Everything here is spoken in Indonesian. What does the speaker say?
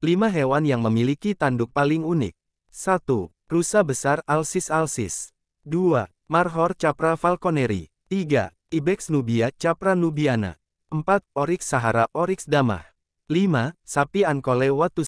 5 hewan yang memiliki tanduk paling unik. 1. Rusa besar Alsis alsis. 2. Marhor capra falconeri. 3. Ibex nubia capra nubiana. 4. Oryx sahara Oryx damah. 5. Sapi ankole watu